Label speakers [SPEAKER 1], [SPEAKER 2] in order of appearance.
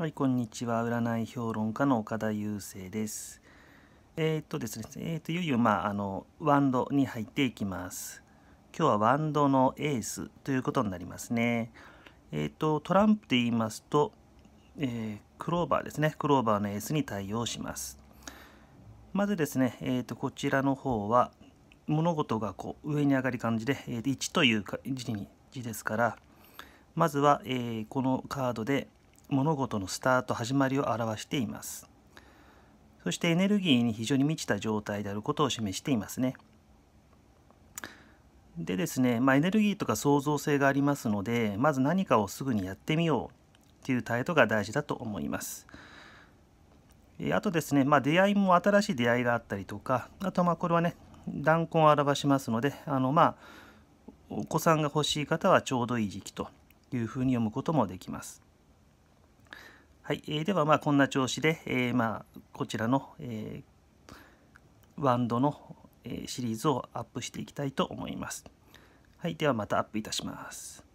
[SPEAKER 1] はい、こんにちは。占い評論家の岡田雄生です。えー、っとですね、えー、っと、いよいよ、まあ、あの、ワンドに入っていきます。今日はワンドのエースということになりますね。えー、っと、トランプで言いますと、えクローバーですね。クローバーのエースに対応します。まずですね、えっと、こちらの方は、物事がこう上に上がる感じで、え1という字に字ですから、まずは、えこのカードで、物事のスタート始まりを表していますそしてエネルギーに非常に満ちた状態であることを示していますねでですね、まあ、エネルギーとか創造性がありますのでまず何かをすぐにやってみようっていう態度が大事だと思いますあとですね、まあ、出会いも新しい出会いがあったりとかあとまあこれはね弾痕を表しますのであのまあお子さんが欲しい方はちょうどいい時期というふうに読むこともできます。はい、えー、ではまあこんな調子で、えー、まあこちらの、えー、ワンドの、えー、シリーズをアップしていきたいと思います。はい、ではまたアップいたします。